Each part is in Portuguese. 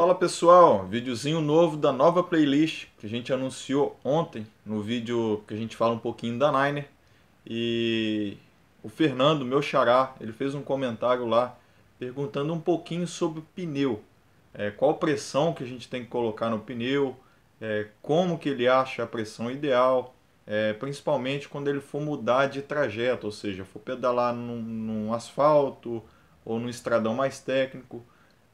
Fala pessoal, videozinho novo da nova playlist que a gente anunciou ontem no vídeo que a gente fala um pouquinho da Niner e o Fernando, meu xará, ele fez um comentário lá perguntando um pouquinho sobre o pneu, é, qual pressão que a gente tem que colocar no pneu, é, como que ele acha a pressão ideal, é, principalmente quando ele for mudar de trajeto, ou seja, for pedalar num, num asfalto ou num estradão mais técnico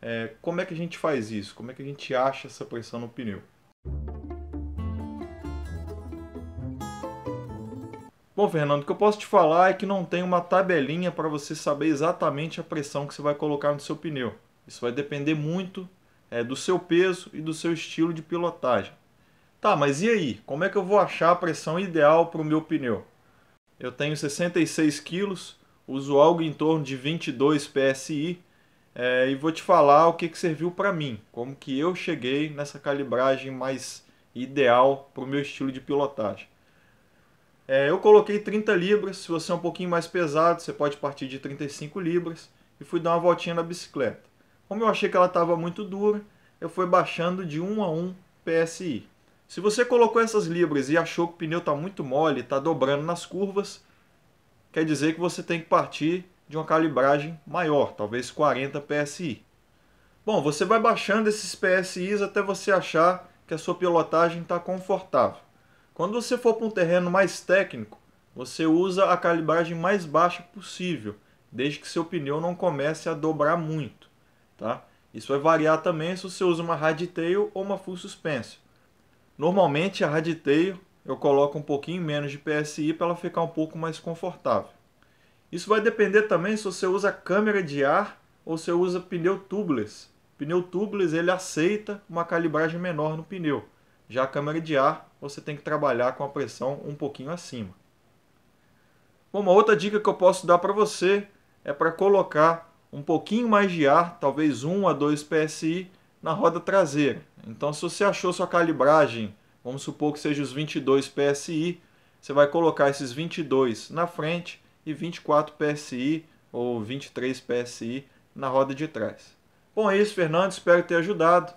é, como é que a gente faz isso? Como é que a gente acha essa pressão no pneu? Bom, Fernando, o que eu posso te falar é que não tem uma tabelinha para você saber exatamente a pressão que você vai colocar no seu pneu. Isso vai depender muito é, do seu peso e do seu estilo de pilotagem. Tá, mas e aí? Como é que eu vou achar a pressão ideal para o meu pneu? Eu tenho 66 kg, uso algo em torno de 22 psi, é, e vou te falar o que, que serviu para mim, como que eu cheguei nessa calibragem mais ideal para o meu estilo de pilotagem. É, eu coloquei 30 libras, se você é um pouquinho mais pesado, você pode partir de 35 libras, e fui dar uma voltinha na bicicleta. Como eu achei que ela estava muito dura, eu fui baixando de 1 a 1 PSI. Se você colocou essas libras e achou que o pneu está muito mole, está dobrando nas curvas, quer dizer que você tem que partir de uma calibragem maior, talvez 40 PSI. Bom, você vai baixando esses PSIs até você achar que a sua pilotagem está confortável. Quando você for para um terreno mais técnico, você usa a calibragem mais baixa possível, desde que seu pneu não comece a dobrar muito. Tá? Isso vai variar também se você usa uma hardtail ou uma full suspense. Normalmente a hardtail eu coloco um pouquinho menos de PSI para ela ficar um pouco mais confortável. Isso vai depender também se você usa câmera de ar ou se usa pneu tubeless. Pneu tubeless ele aceita uma calibragem menor no pneu. Já a câmera de ar você tem que trabalhar com a pressão um pouquinho acima. Bom, uma outra dica que eu posso dar para você é para colocar um pouquinho mais de ar, talvez 1 a 2 PSI, na roda traseira. Então se você achou sua calibragem, vamos supor que seja os 22 PSI, você vai colocar esses 22 na frente e 24 PSI ou 23 PSI na roda de trás. Bom, é isso, Fernando. Espero ter ajudado.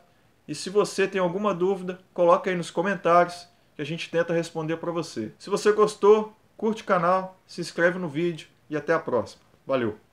E se você tem alguma dúvida, coloca aí nos comentários que a gente tenta responder para você. Se você gostou, curte o canal, se inscreve no vídeo e até a próxima. Valeu!